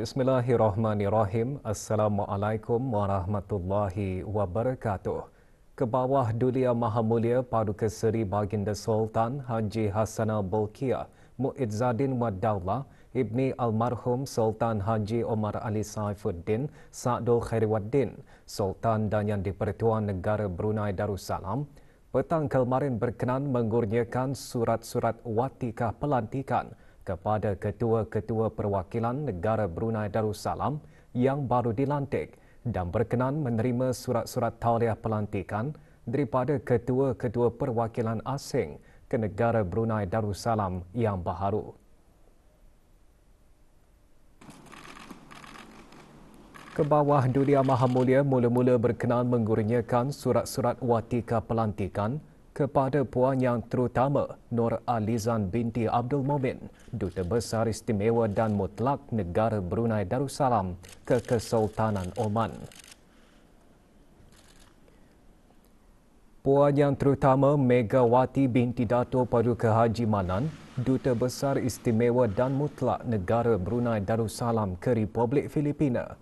Bismillahirrahmanirrahim. Assalamualaikum warahmatullahi wabarakatuh. Ke bawah Dulia Maha Mulia Paduka Seri Baginda Sultan Haji Hassan Hassanal Bolkia, Muizzaddin Wadaulah, Ibni Almarhum Sultan Haji Omar Ali Saifuddin Sa'dul Khairiwaddin, Sultan dan Yang di-Pertuan Negara Brunei Darussalam, petang kemarin berkenan mengurniakan surat-surat watikah pelantikan kepada ketua-ketua perwakilan negara Brunei Darussalam yang baru dilantik dan berkenan menerima surat-surat tauliah pelantikan daripada ketua-ketua perwakilan asing ke negara Brunei Darussalam yang baharu. Kebawah Dunia Maha Mulia mula-mula berkenan menggurnyakan surat-surat watika pelantikan kepada puan yang terutama Nur Alizan binti Abdul Momin, Duta Besar Istimewa dan Mutlak Negara Brunei Darussalam ke Kesultanan Oman. Puan yang terutama Megawati binti Dato Paduka Haji Manan, Duta Besar Istimewa dan Mutlak Negara Brunei Darussalam ke Republik Filipina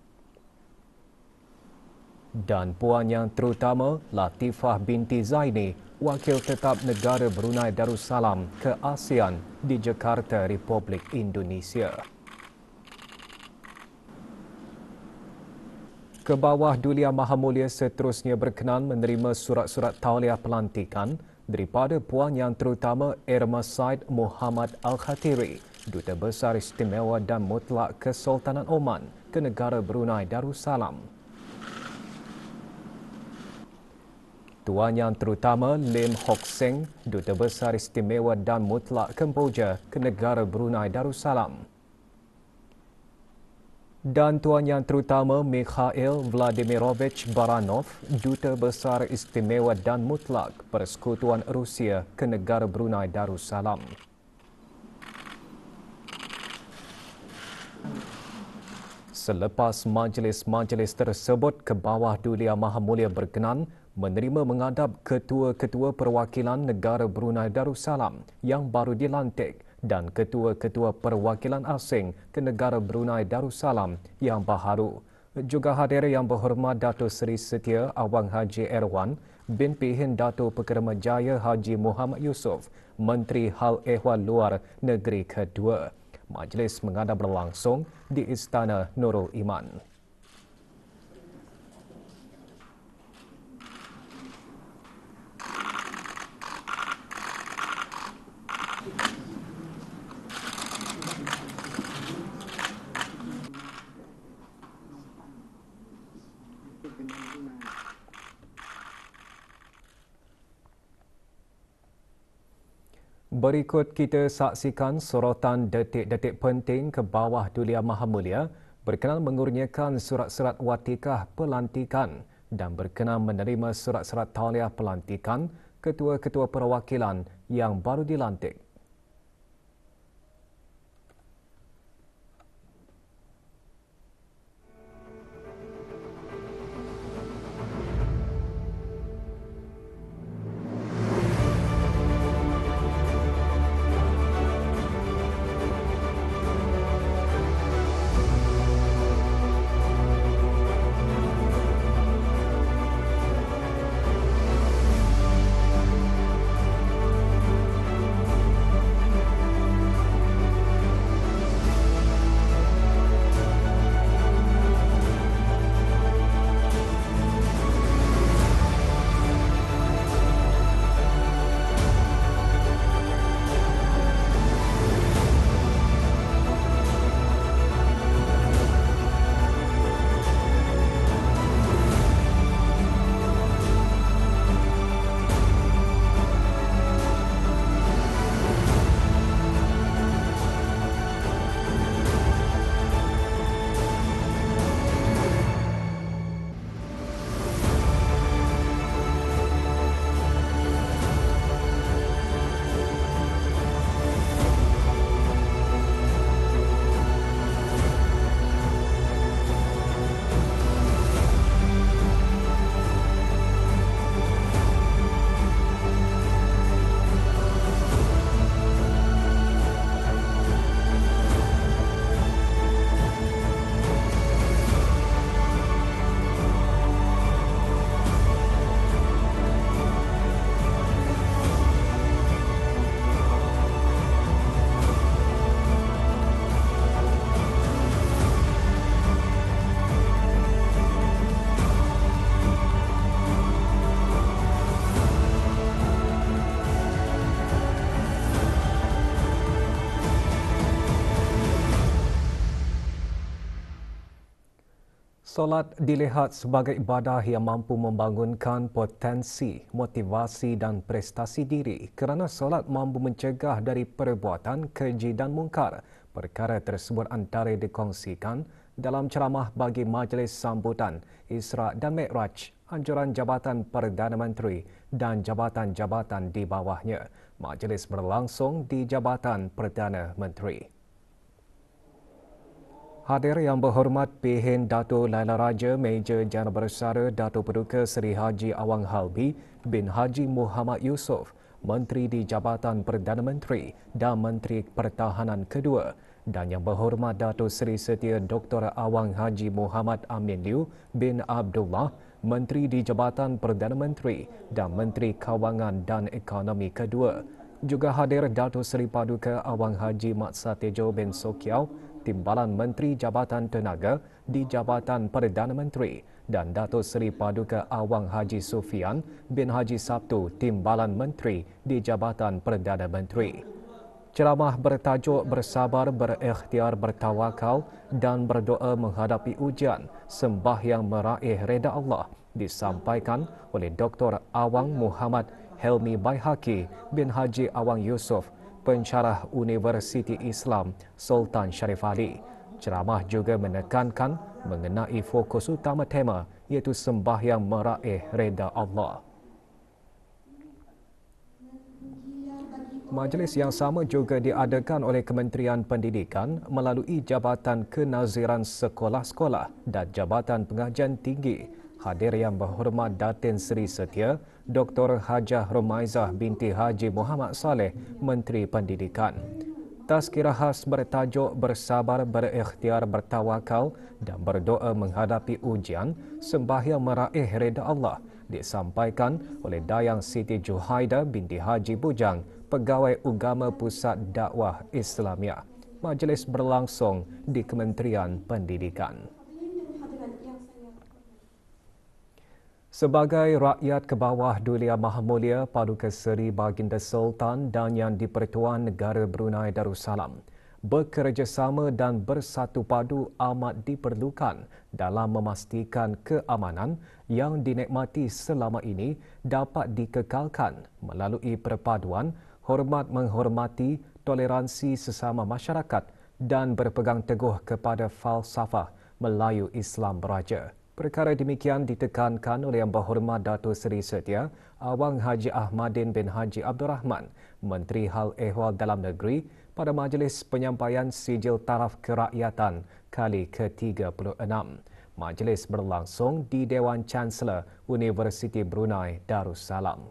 dan puan yang terutama Latifah binti Zaini Wakil Tetap Negara Brunei Darussalam ke ASEAN di Jakarta, Republik Indonesia. Kebawah Dulia Maha Mulia seterusnya berkenan menerima surat-surat tauliah pelantikan daripada puan yang terutama Irma Said Muhammad Al-Khatiri, Duta Besar Istimewa dan Mutlak Kesultanan Oman ke negara Brunei Darussalam. Ketuanya terutama Lim Hock Seng, Duta Besar Istimewa dan Mutlak Kemboja ke negara Brunei Darussalam. Dan Tuan Yang Terutama Mikhail Vladimirovich Baranov, Duta Besar Istimewa dan Mutlak Persekutuan Rusia ke negara Brunei Darussalam. Selepas majlis-majlis tersebut ke bawah Dulia Maha berkenan, menerima mengadap ketua-ketua perwakilan negara Brunei Darussalam yang baru dilantik dan ketua-ketua perwakilan asing ke negara Brunei Darussalam yang baharu. Juga hadir yang berhormat Dato Seri Setia Awang Haji Erwan bin Pihin Dato Pekerma Jaya Haji Muhammad Yusof, Menteri Hal Ehwal Luar Negeri Kedua. Majlis mengadap berlangsung di Istana Nurul Iman. Berikut kita saksikan sorotan detik-detik penting ke bawah Dulia Maha Mulia berkenan mengurniakan surat-surat watikah pelantikan dan berkenan menerima surat-surat taliah pelantikan ketua-ketua perwakilan yang baru dilantik. Solat dilihat sebagai ibadah yang mampu membangunkan potensi, motivasi dan prestasi diri kerana solat mampu mencegah dari perbuatan keji dan mungkar. Perkara tersebut antara dikongsikan dalam ceramah bagi majlis sambutan Isra dan Mi'raj, anjuran Jabatan Perdana Menteri dan jabatan-jabatan di bawahnya. Majlis berlangsung di Jabatan Perdana Menteri. Hadir yang berhormat PHN Dato Laila Raja Major Jana Bersara Dato Peduka Seri Haji Awang Halbi bin Haji Muhammad Yusof Menteri di Jabatan Perdana Menteri dan Menteri Pertahanan Kedua dan yang berhormat Dato Seri Setia Dr. Awang Haji Muhammad Amin Liu bin Abdullah Menteri di Jabatan Perdana Menteri dan Menteri Kawangan dan Ekonomi Kedua juga hadir Dato Seri Paduka Awang Haji Mat Satejo bin Sokiau, Timbalan Menteri Jabatan Tenaga di Jabatan Perdana Menteri dan Dato' Seri Paduka Awang Haji Sufian bin Haji Sabtu Timbalan Menteri di Jabatan Perdana Menteri. Ceramah bertajuk bersabar berikhtiar bertawakal dan berdoa menghadapi ujian sembah yang meraih reda Allah disampaikan oleh Dr. Awang Muhammad Helmi Baihaki bin Haji Awang Yusof pencerah Universiti Islam Sultan Sharif Ali. Ceramah juga menekankan mengenai fokus utama tema iaitu sembahyang meraih reda Allah. Majlis yang sama juga diadakan oleh Kementerian Pendidikan melalui Jabatan Kenaziran Sekolah-Sekolah dan Jabatan Pengajian Tinggi. Hadir yang berhormat Datin Seri Setia, Dr. Hajah Romaizah binti Haji Muhammad Saleh, Menteri Pendidikan. Tazkirah khas bertajuk Bersabar Berikhtiar Bertawakal dan Berdoa Menghadapi Ujian Sembahyang Meraih Reda Allah disampaikan oleh Dayang Siti Juhaida binti Haji Bujang, Pegawai Ugama Pusat Dakwah Islamia. Majlis berlangsung di Kementerian Pendidikan. Sebagai rakyat ke bawah Dulia Maha Mulia, Paduka Seri Baginda Sultan dan Yang dipertuan Negara Brunei Darussalam, bekerjasama dan bersatu padu amat diperlukan dalam memastikan keamanan yang dinikmati selama ini dapat dikekalkan melalui perpaduan hormat menghormati toleransi sesama masyarakat dan berpegang teguh kepada falsafah Melayu Islam Beraja. Perkara demikian ditekankan oleh Yang Berhormat Datuk Seri Setia Awang Haji Ahmadin bin Haji Abdul Rahman, Menteri Hal Ehwal Dalam Negeri pada Majlis Penyampaian Sijil Taraf Kerakyatan kali ke-36. Majlis berlangsung di Dewan Chancellor Universiti Brunei Darussalam.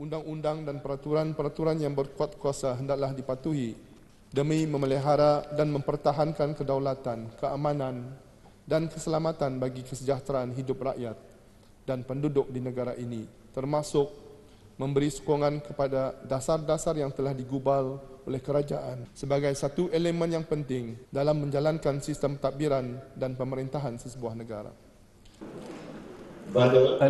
Undang-undang dan peraturan-peraturan yang berkuat kuasa hendaklah dipatuhi demi memelihara dan mempertahankan kedaulatan, keamanan dan keselamatan bagi kesejahteraan hidup rakyat dan penduduk di negara ini termasuk memberi sokongan kepada dasar-dasar yang telah digubal oleh kerajaan sebagai satu elemen yang penting dalam menjalankan sistem tadbiran dan pemerintahan sesebuah negara. 659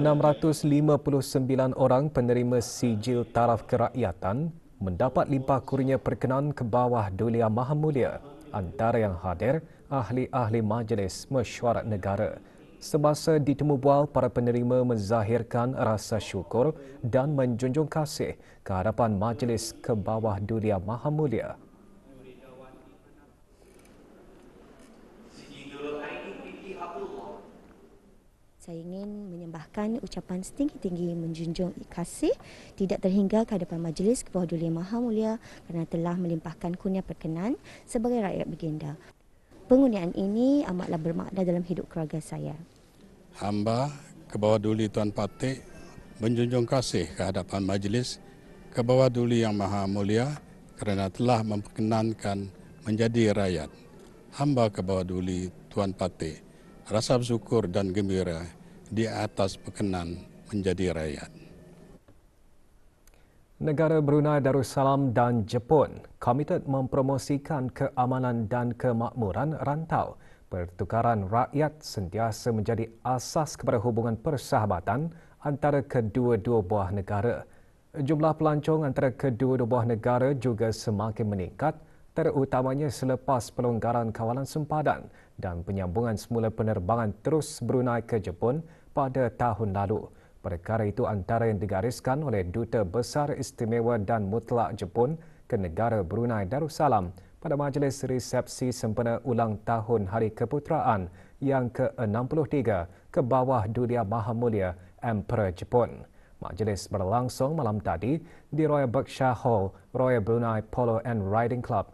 orang penerima sijil taraf kerakyatan mendapat limpah kurnia perkenan ke bawah Dulia Maha Mulia antara yang hadir ahli-ahli majlis mesyuarat negara. Semasa ditemu bual, para penerima menzahirkan rasa syukur dan menjunjung kasih ke hadapan majlis ke bawah Dulia Maha Mulia Saya ingin menyembahkan ucapan setinggi-tinggi menjunjung kasih tidak terhingga ke hadapan majlis kebawah dunia maha mulia kerana telah melimpahkan kunyah perkenan sebagai rakyat beginda. Pengundian ini amatlah bermakna dalam hidup keluarga saya. Hamba kebawah duli Tuan Patik menjunjung kasih ke hadapan majlis kebawah duli yang maha mulia kerana telah memperkenankan menjadi rakyat. Hamba kebawah duli Tuan Patik rasa bersyukur dan gembira di atas perkenan menjadi rakyat. Negara Brunei Darussalam dan Jepun komited mempromosikan keamanan dan kemakmuran rantau. Pertukaran rakyat sentiasa menjadi asas kepada hubungan persahabatan antara kedua-dua buah negara. Jumlah pelancong antara kedua-dua buah negara juga semakin meningkat terutamanya selepas pelonggaran kawalan sempadan dan penyambungan semula penerbangan terus Brunei ke Jepun pada tahun lalu. Perkara itu antara yang digariskan oleh Duta Besar Istimewa dan Mutlak Jepun ke negara Brunei Darussalam pada majlis resepsi sempena ulang tahun Hari Keputeraan yang ke-63 ke bawah Dulia Maha Mulia Emperor Jepun. Majlis berlangsung malam tadi di Royal Berkshire Hall, Royal Brunei Polo and Riding Club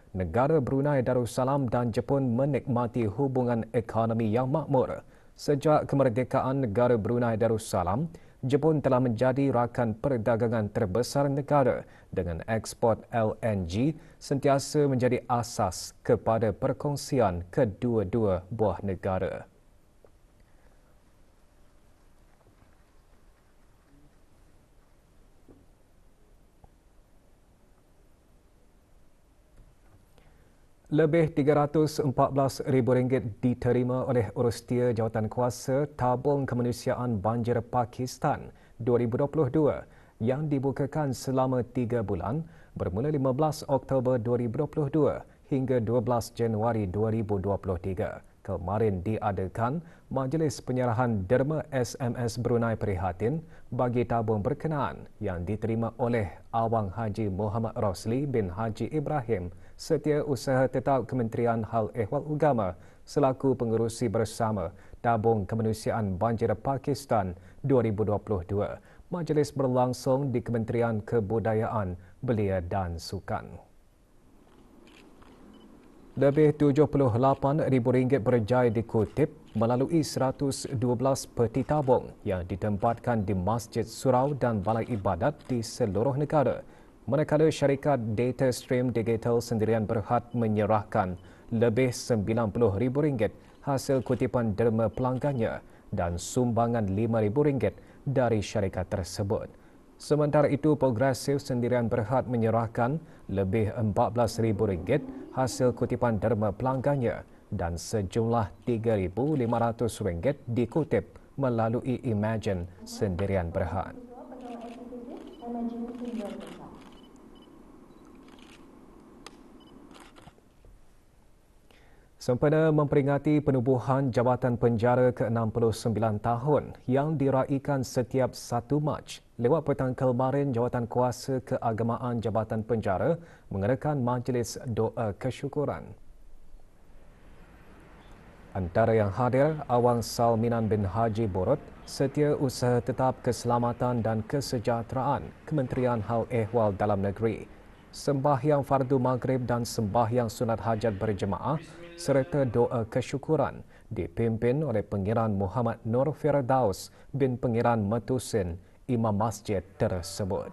negara Brunei Darussalam dan Jepun menikmati hubungan ekonomi yang makmur. Sejak kemerdekaan negara Brunei Darussalam, Jepun telah menjadi rakan perdagangan terbesar negara dengan ekspor LNG sentiasa menjadi asas kepada perkongsian kedua-dua buah negara. lebih RM314,000 diterima oleh Urustia Jawatan Kuasa Tabung Kemanusiaan Banjir Pakistan 2022 yang dibukakan selama tiga bulan bermula 15 Oktober 2022 hingga 12 Januari 2023. Kemarin diadakan Majlis Penyerahan Derma SMS Brunei Perihatin bagi tabung berkenaan yang diterima oleh Awang Haji Muhammad Rosli bin Haji Ibrahim Setiausaha Tetap Kementerian Hal Ehwal Ugama selaku pengurusi bersama Tabung Kemanusiaan Banjir Pakistan 2022. Majlis berlangsung di Kementerian Kebudayaan, Belia dan Sukan. Lebih rm ringgit berjaya dikutip melalui 112 peti tabung yang ditempatkan di Masjid Surau dan Balai Ibadat di seluruh negara manakala syarikat Data Stream Digital sendirian Berhad menyerahkan lebih RM90,000 hasil kutipan derma pelanggannya dan sumbangan RM5,000 dari syarikat tersebut. Sementara itu, Progresif Sendirian Berhad menyerahkan lebih RM14,000 hasil kutipan derma pelanggannya dan sejumlah RM3,500 dikutip melalui Imagine Sendirian Berhad. Imagine Sendirian Berhad. Sempena memperingati penubuhan jabatan penjara ke-69 tahun yang diraihkan setiap 1 Mac lewat petang kelmarin, jawatan kuasa keagamaan jabatan penjara mengadakan majlis doa kesyukuran. Antara yang hadir, Awang Salminan bin Haji Borot, Setia Usaha Tetap Keselamatan dan Kesejahteraan, Kementerian Hal Ehwal Dalam Negeri. Sembahyang Fardu Maghrib dan Sembahyang Sunat Hajat Berjemaah, serta doa kesyukuran dipimpin oleh Pengiran Muhammad Nur Firdaus bin Pengiran Matusin imam masjid tersebut.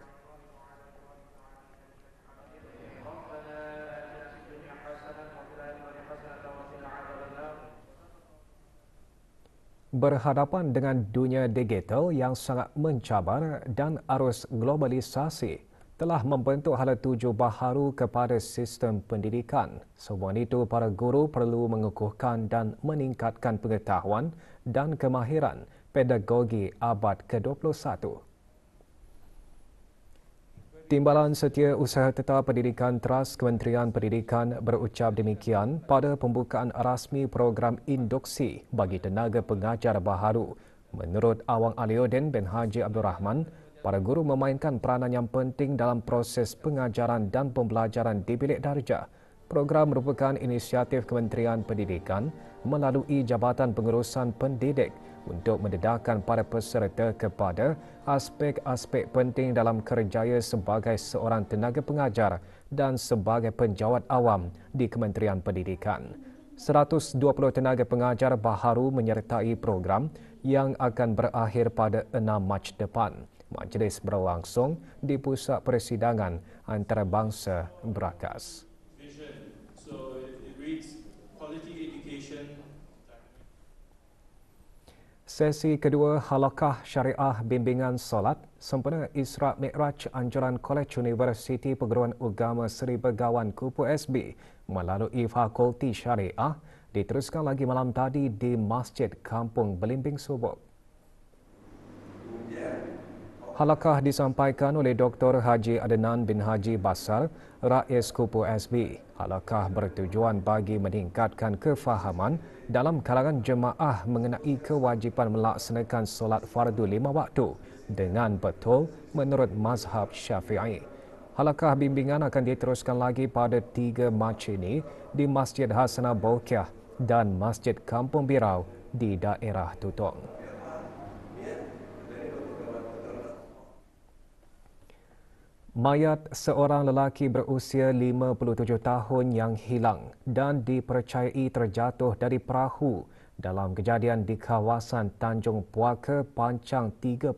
Berhadapan dengan dunia digital yang sangat mencabar dan arus globalisasi, telah membentuk hala tuju baharu kepada sistem pendidikan. Semua itu, para guru perlu mengukuhkan dan meningkatkan pengetahuan dan kemahiran pedagogi abad ke-21. Timbalan Setia Usaha Tetap Pendidikan Trust Kementerian Pendidikan berucap demikian pada pembukaan rasmi program induksi bagi tenaga pengajar baharu. Menurut Awang Aliodin bin Haji Abdul Rahman, para guru memainkan peranan yang penting dalam proses pengajaran dan pembelajaran di bilik darjah. Program merupakan inisiatif Kementerian Pendidikan melalui Jabatan Pengurusan Pendidik untuk mendedahkan para peserta kepada aspek-aspek penting dalam kerjaya sebagai seorang tenaga pengajar dan sebagai penjawat awam di Kementerian Pendidikan. 120 tenaga pengajar baharu menyertai program yang akan berakhir pada 6 Mac depan majlis berlangsung di pusat persidangan antarabangsa Brakas. Sesi kedua Halakah Syariah Bimbingan solat sempena Isra Mi'raj Anjuran Kolej Universiti Perguruan Agama Seri Begawan Kupu SB melalui Fakulti Syariah diteruskan lagi malam tadi di Masjid Kampung Belimbing Subuk. Yeah. Halakah disampaikan oleh Dr. Haji Adenan bin Haji Basar, Rais Kupu SB. Halakah bertujuan bagi meningkatkan kefahaman dalam kalangan jemaah mengenai kewajipan melaksanakan solat fardu lima waktu dengan betul menurut mazhab syafi'i. Halakah bimbingan akan diteruskan lagi pada 3 Mac ini di Masjid Hasanah Bolkiah dan Masjid Kampung Birau di daerah Tutong. Mayat seorang lelaki berusia 57 tahun yang hilang dan dipercayai terjatuh dari perahu dalam kejadian di kawasan Tanjung Puaka, Pancang 35,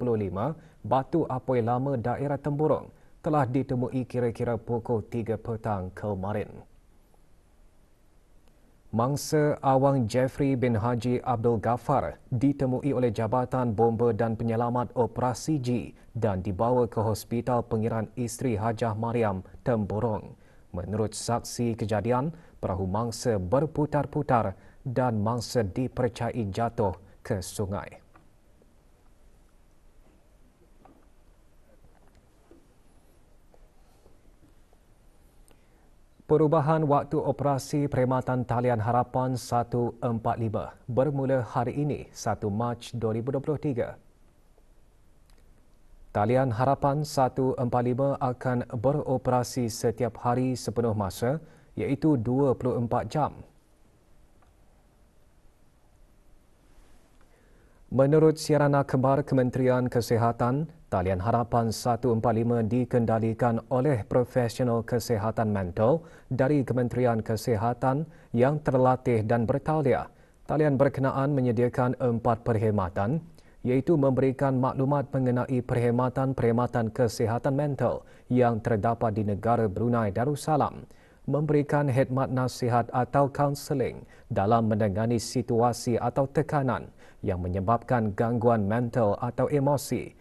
Batu Apoi Lama, Daerah Temburong telah ditemui kira-kira pukul 3 petang kemarin. Mangsa Awang Jeffrey bin Haji Abdul Ghaffar ditemui oleh Jabatan Bomba dan Penyelamat Operasi G dan dibawa ke Hospital Pengiran Isteri Hajah Mariam Temburong. Menurut saksi kejadian, perahu mangsa berputar-putar dan mangsa dipercayai jatuh ke sungai. Perubahan waktu operasi perkhidmatan talian harapan 145 bermula hari ini 1 Mac 2023. Talian harapan 145 akan beroperasi setiap hari sepenuh masa iaitu 24 jam Menurut siaran akhbar Kementerian Kesihatan, talian harapan 145 dikendalikan oleh profesional kesihatan mental dari Kementerian Kesihatan yang terlatih dan bertaliah. Talian berkenaan menyediakan empat perkhidmatan iaitu memberikan maklumat mengenai perkhidmatan-perkhidmatan kesihatan mental yang terdapat di negara Brunei Darussalam, memberikan khidmat nasihat atau kaunseling dalam menangani situasi atau tekanan, yang menyebabkan gangguan mental atau emosi,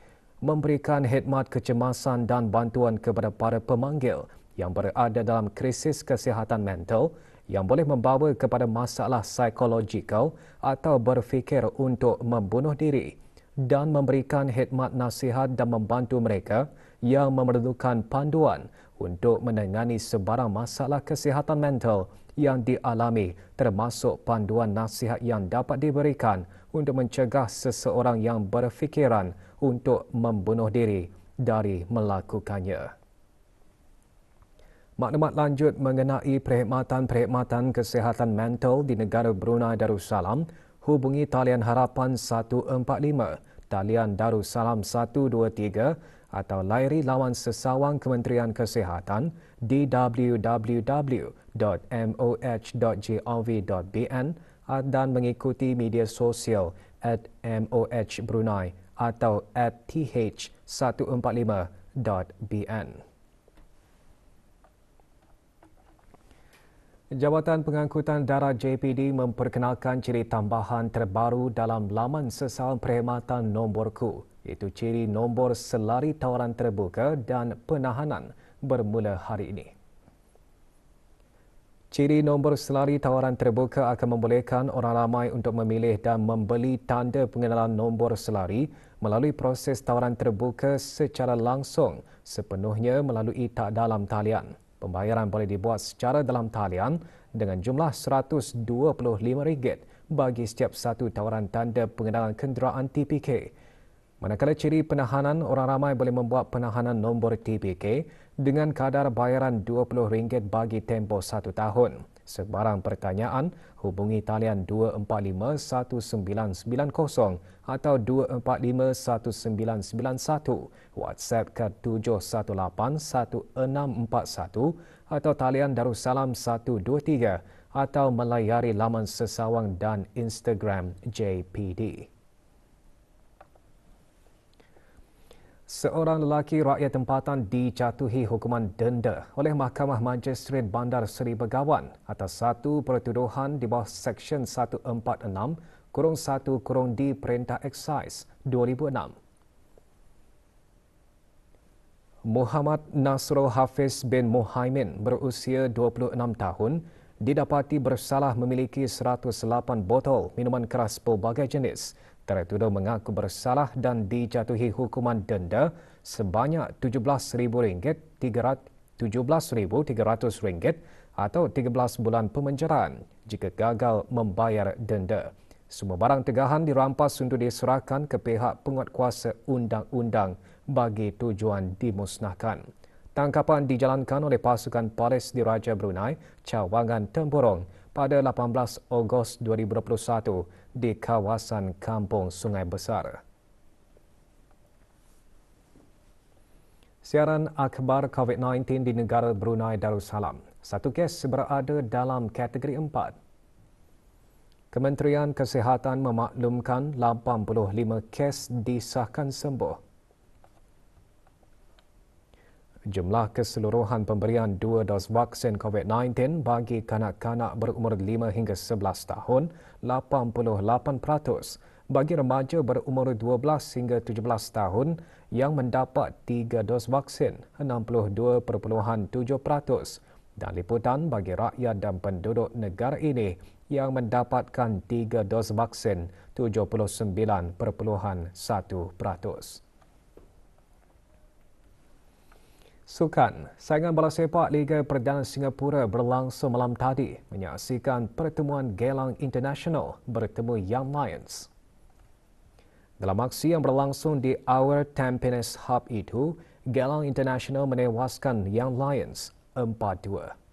memberikan khidmat kecemasan dan bantuan kepada para pemanggil yang berada dalam krisis kesihatan mental yang boleh membawa kepada masalah psikologikal atau berfikir untuk membunuh diri dan memberikan khidmat nasihat dan membantu mereka yang memerlukan panduan untuk menangani sebarang masalah kesihatan mental yang dialami termasuk panduan nasihat yang dapat diberikan untuk mencegah seseorang yang berfikiran untuk membunuh diri dari melakukannya. Maklumat lanjut mengenai perkhidmatan-perkhidmatan kesihatan mental di negara Brunei Darussalam, hubungi talian harapan 145, talian Darussalam 123, atau layari lawan sesawang Kementerian Kesihatan di www.moh.gov.bn dan mengikuti media sosial at MOH atau at TH145.bn. Jabatan Pengangkutan Darat JPD memperkenalkan ciri tambahan terbaru dalam laman sesal perkhidmatan nombor Q, iaitu ciri nombor selari tawaran terbuka dan penahanan bermula hari ini. Ciri nombor selari tawaran terbuka akan membolehkan orang ramai untuk memilih dan membeli tanda pengenalan nombor selari melalui proses tawaran terbuka secara langsung sepenuhnya melalui tak dalam talian. Pembayaran boleh dibuat secara dalam talian dengan jumlah RM125 bagi setiap satu tawaran tanda pengenalan kenderaan TPK. Manakala ciri penahanan, orang ramai boleh membuat penahanan nombor TPK dengan kadar bayaran RM20 bagi tempoh satu tahun. Sebarang pertanyaan, hubungi talian 245-1990 atau 245-1991, WhatsApp ke 718-1641 atau talian Darussalam 123 atau melayari laman sesawang dan Instagram JPD. Seorang lelaki rakyat tempatan dijatuhi hukuman denda oleh Mahkamah Magistrate Bandar Seri Begawan atas satu pertuduhan di bawah Seksyen 146 kurung 1 kurung D Perintah Excise 2006. Muhammad Nasrul Hafiz bin Muhaimin berusia 26 tahun didapati bersalah memiliki 108 botol minuman keras pelbagai jenis tertuduh mengaku bersalah dan dijatuhi hukuman denda sebanyak RM17,000 RM17,300 atau 13 bulan pemenjaraan jika gagal membayar denda. Semua barang tegahan dirampas untuk diserahkan ke pihak penguatkuasa undang-undang bagi tujuan dimusnahkan. Tangkapan dijalankan oleh pasukan Paris di Raja Brunei, Cawangan Temborong pada 18 Ogos 2021 di kawasan Kampung Sungai Besar. Siaran akhbar COVID-19 di negara Brunei Darussalam. Satu kes berada dalam kategori 4. Kementerian Kesihatan memaklumkan 85 kes disahkan sembuh. Jumlah keseluruhan pemberian dua dos vaksin COVID-19 bagi kanak-kanak berumur 5 hingga 11 tahun, 88%. Bagi remaja berumur 12 hingga 17 tahun yang mendapat tiga dos vaksin, 62.7%. Dan liputan bagi rakyat dan penduduk negara ini yang mendapatkan tiga dos vaksin, 79.1%. Sukan, saingan bola sepak Liga Perdana Singapura berlangsung malam tadi menyaksikan pertemuan Gelang International bertemu Young Lions. Dalam aksi yang berlangsung di Our Tampines Hub itu, Gelang International menewaskan Young Lions 4-2.